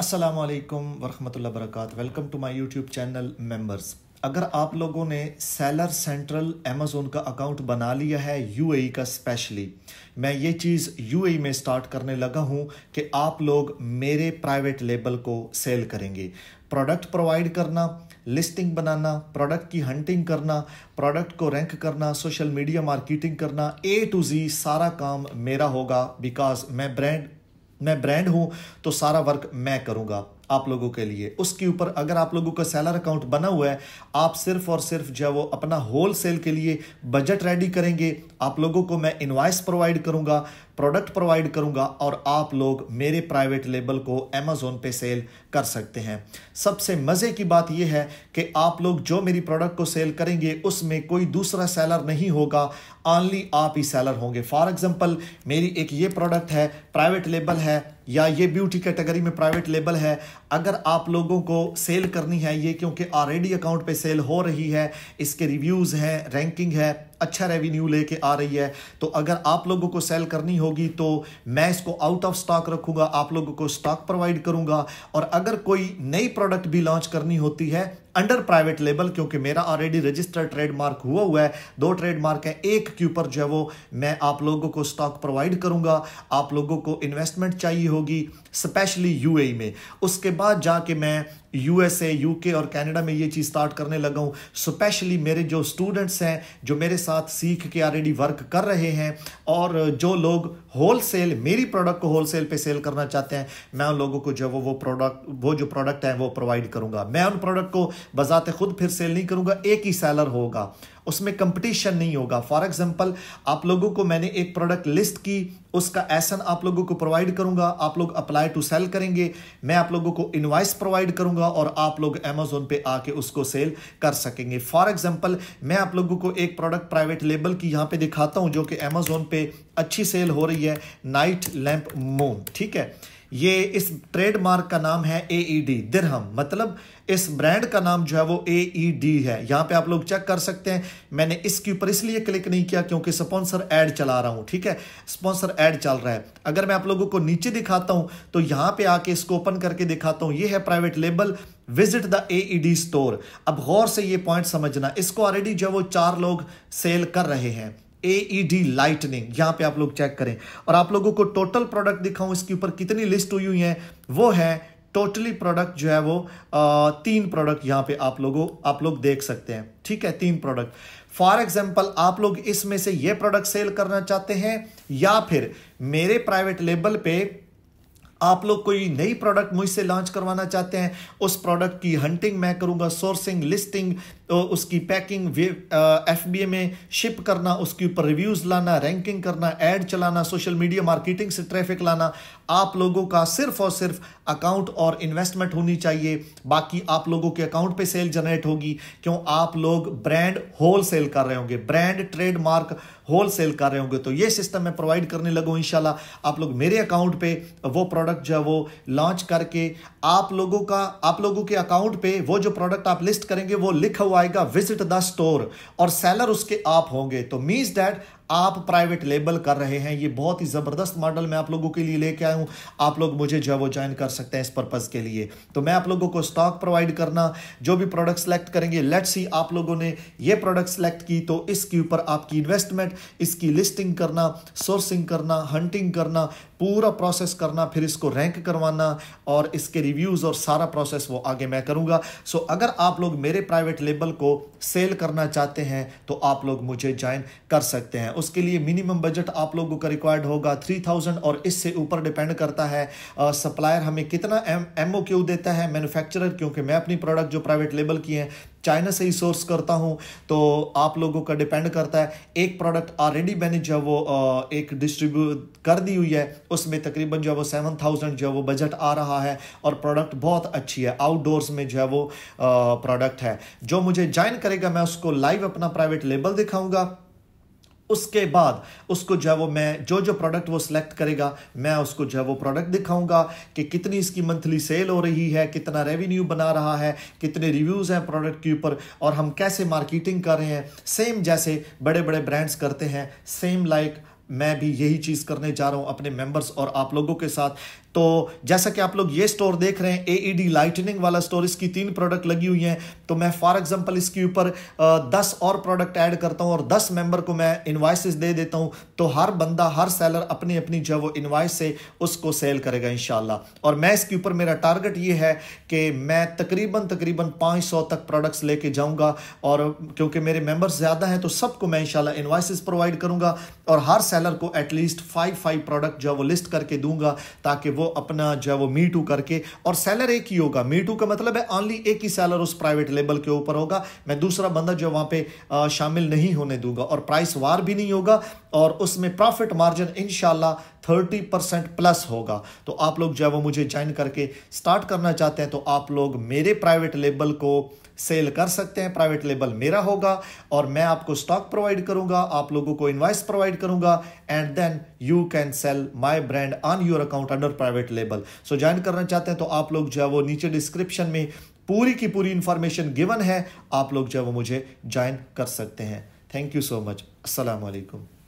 असलकम वरहमल वरक welcome to my YouTube channel members अगर आप लोगों ने सेलर सेंट्रल अमेज़ोन का अकाउंट बना लिया है यूएई e का स्पेशली मैं ये चीज़ यूएई e में स्टार्ट करने लगा हूँ कि आप लोग मेरे प्राइवेट लेबल को सेल करेंगे प्रोडक्ट प्रोवाइड करना लिस्टिंग बनाना प्रोडक्ट की हंटिंग करना प्रोडक्ट को रैंक करना सोशल मीडिया मार्केटिंग करना ए टू जी सारा काम मेरा होगा बिकॉज मैं ब्रांड मैं ब्रांड हूँ तो सारा वर्क मैं करूँगा आप लोगों के लिए उसके ऊपर अगर आप लोगों का सैलर अकाउंट बना हुआ है आप सिर्फ और सिर्फ जो है वो अपना होल सेल के लिए बजट रेडी करेंगे आप लोगों को मैं इन्वाइस प्रोवाइड करूंगा प्रोडक्ट प्रोवाइड करूंगा और आप लोग मेरे प्राइवेट लेबल को अमेजोन पे सेल कर सकते हैं सबसे मज़े की बात यह है कि आप लोग जो मेरी प्रोडक्ट को सेल करेंगे उसमें कोई दूसरा सेलर नहीं होगा ऑनली आप ही सेलर होंगे फॉर एग्जाम्पल मेरी एक ये प्रोडक्ट है प्राइवेट लेबल है या ये ब्यूटी कैटेगरी में प्राइवेट लेबल है अगर आप लोगों को सेल करनी है ये क्योंकि ऑलरेडी अकाउंट पे सेल हो रही है इसके रिव्यूज़ हैं रैंकिंग है अच्छा रेवेन्यू लेके आ रही है तो अगर आप लोगों को सेल करनी होगी तो मैं इसको आउट ऑफ स्टॉक रखूँगा आप लोगों को स्टॉक प्रोवाइड करूँगा और अगर कोई नई प्रोडक्ट भी लॉन्च करनी होती है अंडर प्राइवेट लेबल क्योंकि मेरा ऑलरेडी रजिस्टर्ड ट्रेडमार्क हुआ हुआ है दो ट्रेडमार्क है एक के ऊपर जो है वो मैं आप लोगों को स्टॉक प्रोवाइड करूंगा आप लोगों को इन्वेस्टमेंट चाहिए होगी स्पेशली यूएई e में उसके बाद जाके मैं यूएसए यूके और कनाडा में ये चीज़ स्टार्ट करने लगा हूँ स्पेशली मेरे जो स्टूडेंट्स हैं जो मेरे साथ सीख के ऑलरेडी वर्क कर रहे हैं और जो लोग होल सेल मेरी प्रोडक्ट को होल सेल पर सेल करना चाहते हैं मैं उन लोगों को जो वो वो प्रोडक्ट वो जो प्रोडक्ट है वो प्रोवाइड करूँगा मैं उन प्रोडक्ट को बजाते खुद फिर सेल नहीं करूँगा एक ही सेलर होगा उसमें कंपटीशन नहीं होगा फॉर एग्जांपल आप लोगों को मैंने एक प्रोडक्ट लिस्ट की उसका एसन आप लोगों को प्रोवाइड करूंगा आप लोग अप्लाई टू सेल करेंगे मैं आप लोगों को इनवाइस प्रोवाइड करूंगा और आप लोग अमेजोन पे आके उसको सेल कर सकेंगे फॉर एग्जांपल मैं आप लोगों को एक प्रोडक्ट प्राइवेट लेबल की यहाँ पे दिखाता हूँ जो कि अमेजोन पे अच्छी सेल हो रही है नाइट लैंप मून ठीक है ये इस ट्रेडमार्क का नाम है ए ई डी दिरहम मतलब इस ब्रांड का नाम जो है वो ए ई डी है यहाँ पे आप लोग चेक कर सकते हैं मैंने इसके ऊपर इसलिए क्लिक नहीं किया क्योंकि स्पॉन्सर ऐड चला रहा हूँ ठीक है स्पॉन्सर ऐड चल रहा है अगर मैं आप लोगों को नीचे दिखाता हूँ तो यहाँ पे आके इसको ओपन करके दिखाता हूँ ये है private label visit the A E D store अब गौर से ये पॉइंट समझना इसको ऑलरेडी जो है वो चार लोग सेल कर रहे हैं एईडी लाइटनिंग यहां पे आप लोग चेक करें और आप लोगों को टोटल प्रोडक्ट दिखाऊं इसके ऊपर कितनी लिस्ट हुई हुई है वो है टोटली प्रोडक्ट जो है वो आ, तीन प्रोडक्ट यहां पे आप लोगों आप लोग देख सकते हैं ठीक है तीन प्रोडक्ट फॉर एग्जाम्पल आप लोग इसमें से ये प्रोडक्ट सेल करना चाहते हैं या फिर मेरे प्राइवेट लेबल पे आप लोग कोई नई प्रोडक्ट मुझसे लॉन्च करवाना चाहते हैं उस प्रोडक्ट की हंटिंग मैं करूँगा सोर्सिंग लिस्टिंग तो उसकी पैकिंग एफ बी में शिप करना उसके ऊपर रिव्यूज़ लाना रैंकिंग करना एड चलाना सोशल मीडिया मार्केटिंग से ट्रैफिक लाना आप लोगों का सिर्फ और सिर्फ अकाउंट और इन्वेस्टमेंट होनी चाहिए बाकी आप लोगों के अकाउंट पे सेल जनरेट होगी क्यों आप लोग ब्रांड होल सेल कर रहे होंगे ब्रांड ट्रेडमार्क होल सेल कर रहे होंगे तो ये सिस्टम मैं प्रोवाइड करने लगूँ इन आप लोग मेरे अकाउंट पे वो प्रोडक्ट जो है वो लॉन्च करके आप लोगों का आप लोगों के अकाउंट पे वो जो प्रोडक्ट आप लिस्ट करेंगे वो लिखा हुआ आएगा विजिट द स्टोर और सेलर उसके आप होंगे तो मीन्स डैट आप प्राइवेट लेबल कर रहे हैं ये बहुत ही ज़बरदस्त मॉडल मैं आप लोगों के लिए लेके आया हूँ आप लोग मुझे जो है वो ज्वाइन कर सकते हैं इस पर्पज़ के लिए तो मैं आप लोगों को स्टॉक प्रोवाइड करना जो भी प्रोडक्ट सेलेक्ट करेंगे लेट सी आप लोगों ने ये प्रोडक्ट सेलेक्ट की तो इसके ऊपर आपकी इन्वेस्टमेंट इसकी लिस्टिंग करना सोर्सिंग करना हंटिंग करना पूरा प्रोसेस करना फिर इसको रैंक करवाना और इसके रिव्यूज़ और सारा प्रोसेस वो आगे मैं करूँगा सो अगर आप लोग मेरे प्राइवेट लेबल को सेल करना चाहते हैं तो आप लोग मुझे ज्वाइन कर सकते हैं उसके लिए मिनिमम बजट आप लोगों का रिक्वायर्ड होगा थ्री थाउजेंड और इससे ऊपर डिपेंड करता है सप्लायर हमें कितना एम ओ देता है मैन्युफैक्चरर क्योंकि मैं अपनी प्रोडक्ट जो प्राइवेट लेबल की है चाइना से ही सोर्स करता हूं तो आप लोगों का डिपेंड करता है एक प्रोडक्ट ऑलरेडी मैंने जो है वो एक डिस्ट्रीब्यूट कर दी हुई है उसमें तकरीबन जो है वो सेवन थाउजेंड जो है वो बजट आ रहा है और प्रोडक्ट बहुत अच्छी है आउटडोर्स में जो है वो प्रोडक्ट है जो मुझे ज्वाइन करेगा मैं उसको लाइव अपना प्राइवेट लेबल दिखाऊंगा उसके बाद उसको जो है वो मैं जो जो प्रोडक्ट वो सिलेक्ट करेगा मैं उसको जो है वो प्रोडक्ट दिखाऊंगा कि कितनी इसकी मंथली सेल हो रही है कितना रेवेन्यू बना रहा है कितने रिव्यूज़ हैं प्रोडक्ट के ऊपर और हम कैसे मार्केटिंग कर रहे हैं सेम जैसे बड़े बड़े ब्रांड्स करते हैं सेम लाइक like, मैं भी यही चीज़ करने जा रहा हूँ अपने मेंबर्स और आप लोगों के साथ तो जैसा कि आप लोग ये स्टोर देख रहे हैं एईडी लाइटनिंग e वाला स्टोर इसकी तीन प्रोडक्ट लगी हुई हैं तो मैं फॉर एग्जांपल इसके ऊपर दस और प्रोडक्ट ऐड करता हूँ और दस मेंबर को मैं इन्वाइसिस दे देता हूँ तो हर बंदा हर सेलर अपनी अपनी जो है वो इन्वाइस से उसको सेल करेगा इन और मैं इसके ऊपर मेरा टारगेट ये है कि मैं तकरीबन तकरीबन पाँच तक प्रोडक्ट्स लेके जाऊँगा और क्योंकि मेरे मेम्बर्स ज़्यादा हैं तो सबको मैं इनशाला इन्वाइसिस प्रोवाइड करूँगा और हर सेलर को एटलीस्ट फाइव फाइव प्रोडक्ट जो है वो लिस्ट करके दूंगा ताकि वो अपना जो है वो मी टू करके और सैलर एक ही होगा मी टू का मतलब है ऑनली एक ही सैलर उस प्राइवेट लेबल के ऊपर होगा मैं दूसरा बंदा जो वहाँ पे आ, शामिल नहीं होने दूंगा और प्राइस वार भी नहीं होगा और उसमें profit margin in thirty percent plus होगा तो आप लोग जो है वो मुझे ज्वाइन करके स्टार्ट करना चाहते हैं तो आप लोग मेरे प्राइवेट लेबल को सेल कर सकते हैं प्राइवेट लेबल मेरा होगा और मैं आपको स्टॉक प्रोवाइड करूंगा आप लोगों को इन्वाइस प्रोवाइड करूंगा and then you can sell my brand on your account under private label so join करना चाहते हैं तो आप लोग जो है वो नीचे डिस्क्रिप्शन में पूरी की पूरी इंफॉर्मेशन गिवन है आप लोग जो है वो मुझे ज्वाइन कर सकते हैं थैंक यू सो मच असलकुम